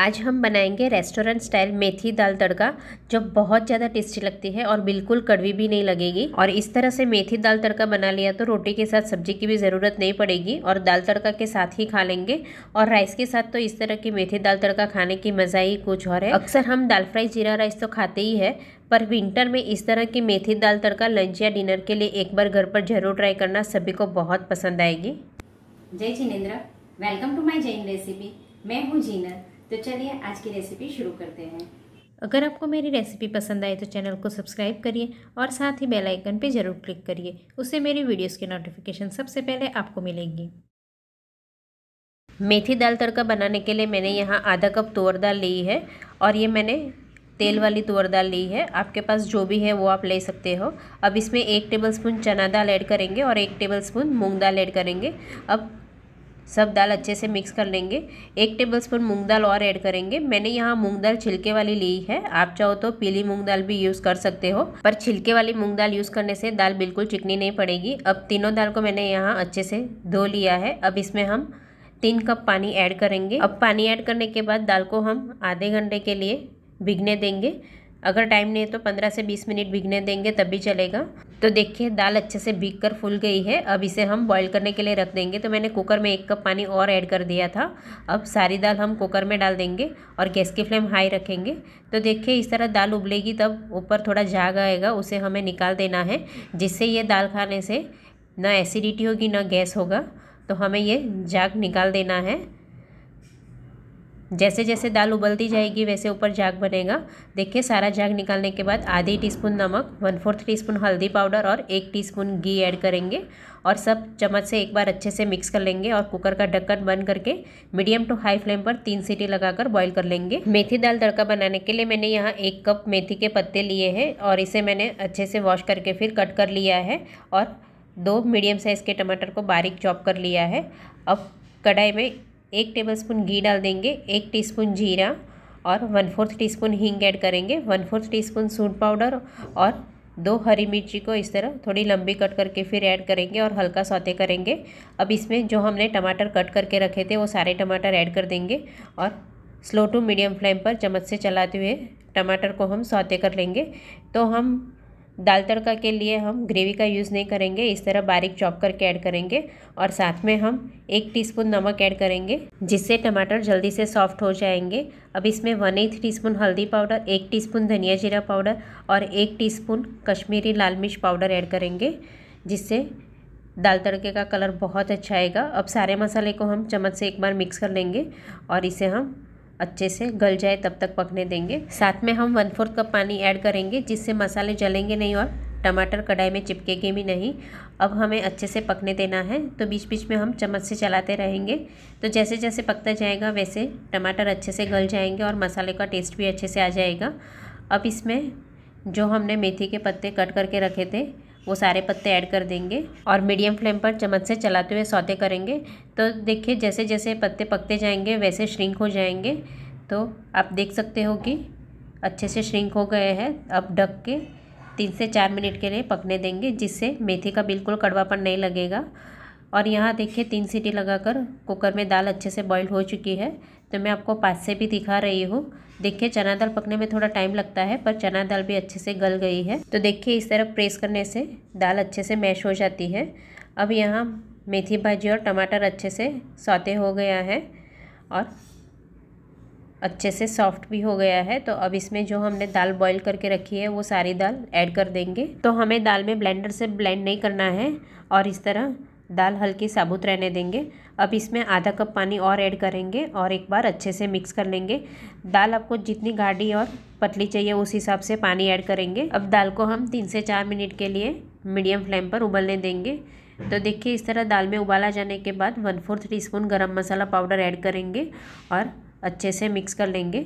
आज हम बनाएंगे रेस्टोरेंट स्टाइल मेथी दाल तड़का जो बहुत ज़्यादा टेस्टी लगती है और बिल्कुल कड़वी भी नहीं लगेगी और इस तरह से मेथी दाल तड़का बना लिया तो रोटी के साथ सब्जी की भी ज़रूरत नहीं पड़ेगी और दाल तड़का के साथ ही खा लेंगे और राइस के साथ तो इस तरह की मेथी दाल तड़का खाने की मज़ा ही कुछ और है अक्सर हम दाल फ्राई जीरा राइस तो खाते ही है पर विंटर में इस तरह की मेथी दाल तड़का लंच या डिनर के लिए एक बार घर पर जरूर ट्राई करना सभी को बहुत पसंद आएगी जय Jinendra welcome to my Jain recipe मैं हूँ जीनर तो चलिए आज की रेसिपी शुरू करते हैं अगर आपको मेरी रेसिपी पसंद आए तो चैनल को सब्सक्राइब करिए और साथ ही बेल आइकन पर ज़रूर क्लिक करिए उससे मेरी वीडियोस के नोटिफिकेशन सबसे पहले आपको मिलेगी मेथी दाल तड़का बनाने के लिए मैंने यहाँ आधा कप तुअर दाल ली है और ये मैंने तेल वाली तुअर दाल ली है आपके पास जो भी है वो आप ले सकते हो अब इसमें एक टेबल चना दाल ऐड करेंगे और एक टेबल मूंग दाल ऐड करेंगे अब सब दाल अच्छे से मिक्स कर लेंगे एक टेबल स्पून मूँग दाल और ऐड करेंगे मैंने यहाँ मूँग दाल छिलके वाली ली है आप चाहो तो पीली मूँग दाल भी यूज़ कर सकते हो पर छिलके वाली मूँग दाल यूज़ करने से दाल बिल्कुल चिकनी नहीं पड़ेगी अब तीनों दाल को मैंने यहाँ अच्छे से धो लिया है अब इसमें हम तीन कप पानी ऐड करेंगे अब पानी ऐड करने के बाद दाल को हम आधे घंटे के लिए भिगने देंगे अगर टाइम नहीं है तो 15 से 20 मिनट भीगने देंगे तब भी चलेगा तो देखिए दाल अच्छे से भीग कर फूल गई है अब इसे हम बॉईल करने के लिए रख देंगे तो मैंने कुकर में एक कप पानी और ऐड कर दिया था अब सारी दाल हम कुकर में डाल देंगे और गैस की फ्लेम हाई रखेंगे तो देखिए इस तरह दाल उबलेगी तब ऊपर थोड़ा झाग आएगा उसे हमें निकाल देना है जिससे ये दाल खाने से ना एसिडिटी होगी ना गैस होगा तो हमें ये झाग निकाल देना है जैसे जैसे दाल उबलती जाएगी वैसे ऊपर झाग बनेगा देखिए सारा झाग निकालने के बाद आधी टीस्पून नमक वन फोर्थ टीस्पून हल्दी पाउडर और एक टीस्पून घी ऐड करेंगे और सब चम्मच से एक बार अच्छे से मिक्स कर लेंगे और कुकर का ढक्कन बंद करके मीडियम टू हाई फ्लेम पर तीन सीटी लगाकर बॉईल कर लेंगे मेथी दाल तड़का बनाने के लिए मैंने यहाँ एक कप मेथी के पत्ते लिए हैं और इसे मैंने अच्छे से वॉश करके फिर कट कर लिया है और दो मीडियम साइज़ के टमाटर को बारीक चॉप कर लिया है अब कढ़ाई में एक टेबलस्पून घी डाल देंगे एक टीस्पून जीरा और वन फोर्थ टीस्पून हींग ऐड करेंगे वन फोर्थ टीस्पून सूट पाउडर और दो हरी मिर्ची को इस तरह थोड़ी लंबी कट करके फिर ऐड करेंगे और हल्का सौते करेंगे अब इसमें जो हमने टमाटर कट करके रखे थे वो सारे टमाटर ऐड कर देंगे और स्लो टू मीडियम फ्लेम पर चम्मच से चलाते हुए टमाटर को हम सौते कर लेंगे तो हम दाल तड़का के लिए हम ग्रेवी का यूज़ नहीं करेंगे इस तरह बारीक चॉप करके ऐड करेंगे और साथ में हम एक टीस्पून नमक ऐड करेंगे जिससे टमाटर जल्दी से सॉफ्ट हो जाएंगे अब इसमें वन एथ टी हल्दी पाउडर एक टीस्पून धनिया जीरा पाउडर और एक टीस्पून कश्मीरी लाल मिर्च पाउडर ऐड करेंगे जिससे दाल तड़के का कलर बहुत अच्छा आएगा अब सारे मसाले को हम चम्मच से एक बार मिक्स कर लेंगे और इसे हम अच्छे से गल जाए तब तक पकने देंगे साथ में हम वन फोर्थ कप पानी ऐड करेंगे जिससे मसाले जलेंगे नहीं और टमाटर कढ़ाई में चिपकेगे भी नहीं अब हमें अच्छे से पकने देना है तो बीच बीच में हम चम्मच से चलाते रहेंगे तो जैसे जैसे पकता जाएगा वैसे टमाटर अच्छे से गल जाएंगे और मसाले का टेस्ट भी अच्छे से आ जाएगा अब इसमें जो हमने मेथी के पत्ते कट करके रखे थे वो सारे पत्ते ऐड कर देंगे और मीडियम फ्लेम पर चम्मच से चलाते हुए सौते करेंगे तो देखिए जैसे जैसे पत्ते पकते जाएंगे वैसे श्रिंक हो जाएंगे तो आप देख सकते हो कि अच्छे से श्रिंक हो गए हैं अब ढक के तीन से चार मिनट के लिए पकने देंगे जिससे मेथी का बिल्कुल कड़वापन नहीं लगेगा और यहाँ देखिए तीन सीटी लगाकर कुकर में दाल अच्छे से बॉईल हो चुकी है तो मैं आपको पास से भी दिखा रही हूँ देखिए चना दाल पकने में थोड़ा टाइम लगता है पर चना दाल भी अच्छे से गल गई है तो देखिए इस तरह प्रेस करने से दाल अच्छे से मैश हो जाती है अब यहाँ मेथी भाजी और टमाटर अच्छे से सौते हो गया है और अच्छे से सॉफ्ट भी हो गया है तो अब इसमें जो हमने दाल बॉईल करके रखी है वो सारी दाल ऐड कर देंगे तो हमें दाल में ब्लेंडर से ब्लेंड नहीं करना है और इस तरह दाल हल्की साबुत रहने देंगे अब इसमें आधा कप पानी और ऐड करेंगे और एक बार अच्छे से मिक्स कर लेंगे दाल आपको जितनी गाढ़ी और पतली चाहिए उस हिसाब से पानी ऐड करेंगे अब दाल को हम तीन से चार मिनट के लिए मीडियम फ्लेम पर उबलने देंगे तो देखिए इस तरह दाल में उबाला जाने के बाद वन फोर्थ टी स्पून गर्म मसाला पाउडर ऐड करेंगे और अच्छे से मिक्स कर लेंगे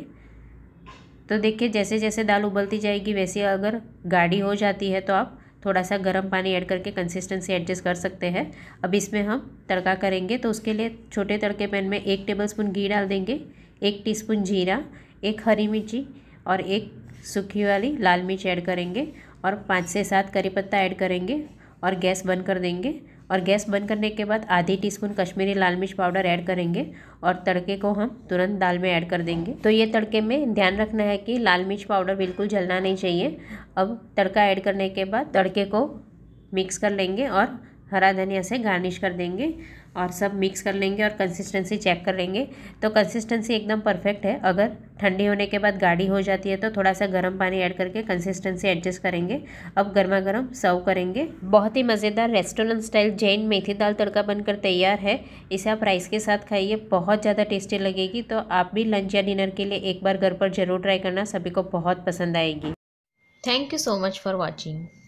तो देखिए जैसे जैसे दाल उबलती जाएगी वैसे अगर गाढ़ी हो जाती है तो आप थोड़ा सा गर्म पानी ऐड करके कंसिस्टेंसी एडजस्ट कर सकते हैं अब इसमें हम तड़का करेंगे तो उसके लिए छोटे तड़के पैन में एक टेबलस्पून घी डाल देंगे एक टीस्पून जीरा एक हरी मिर्ची और एक सूखी वाली लाल मिर्च ऐड करेंगे और पाँच से सात करी पत्ता ऐड करेंगे और गैस बंद कर देंगे और गैस बंद करने के बाद आधी टीस्पून कश्मीरी लाल मिर्च पाउडर ऐड करेंगे और तड़के को हम तुरंत दाल में ऐड कर देंगे तो ये तड़के में ध्यान रखना है कि लाल मिर्च पाउडर बिल्कुल जलना नहीं चाहिए अब तड़का ऐड करने के बाद तड़के को मिक्स कर लेंगे और हरा धनिया से गार्निश कर देंगे और सब मिक्स कर लेंगे और कंसिस्टेंसी चेक कर लेंगे तो कंसिस्टेंसी एकदम परफेक्ट है अगर ठंडी होने के बाद गाढ़ी हो जाती है तो थोड़ा सा गर्म पानी ऐड करके कंसिस्टेंसी एडजस्ट करेंगे अब गर्मा गर्म सर्व करेंगे बहुत ही मज़ेदार रेस्टोरेंट स्टाइल जैन मेथी दाल तड़का बनकर तैयार है इसे आप राइस के साथ खाइए बहुत ज़्यादा टेस्टी लगेगी तो आप भी लंच या डिनर के लिए एक बार घर पर ज़रूर ट्राई करना सभी को बहुत पसंद आएगी thank you so much for watching